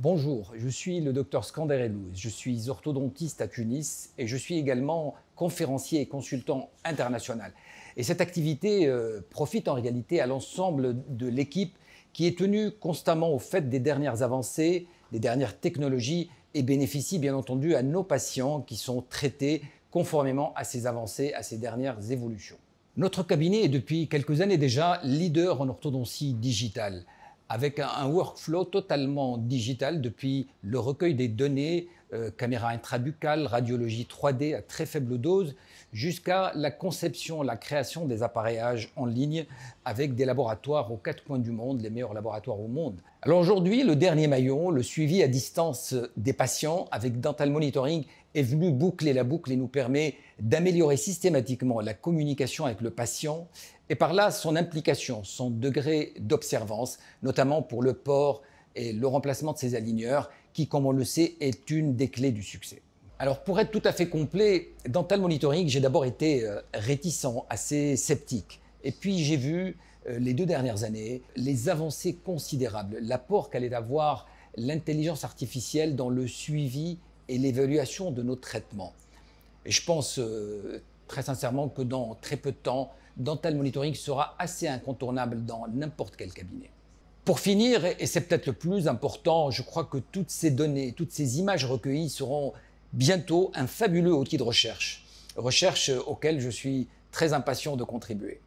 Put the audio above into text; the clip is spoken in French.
Bonjour, je suis le docteur Scanderello, je suis orthodontiste à Tunis et je suis également conférencier et consultant international. Et cette activité euh, profite en réalité à l'ensemble de l'équipe qui est tenue constamment au fait des dernières avancées, des dernières technologies et bénéficie bien entendu à nos patients qui sont traités conformément à ces avancées, à ces dernières évolutions. Notre cabinet est depuis quelques années déjà leader en orthodontie digitale avec un, workflow totalement digital depuis le recueil des données euh, caméra intrabucale, radiologie 3D à très faible dose, jusqu'à la conception, la création des appareillages en ligne avec des laboratoires aux quatre coins du monde, les meilleurs laboratoires au monde. Alors aujourd'hui, le dernier maillon, le suivi à distance des patients avec Dental Monitoring est venu boucler la boucle et nous permet d'améliorer systématiquement la communication avec le patient et par là son implication, son degré d'observance, notamment pour le port et le remplacement de ces aligneurs, qui, comme on le sait, est une des clés du succès. Alors pour être tout à fait complet, dans Monitoring, j'ai d'abord été euh, réticent, assez sceptique. Et puis j'ai vu euh, les deux dernières années les avancées considérables, l'apport qu'allait avoir l'intelligence artificielle dans le suivi et l'évaluation de nos traitements. Et je pense euh, très sincèrement que dans très peu de temps, dental monitoring sera assez incontournable dans n'importe quel cabinet. Pour finir, et c'est peut-être le plus important, je crois que toutes ces données, toutes ces images recueillies seront bientôt un fabuleux outil de recherche, recherche auquel je suis très impatient de contribuer.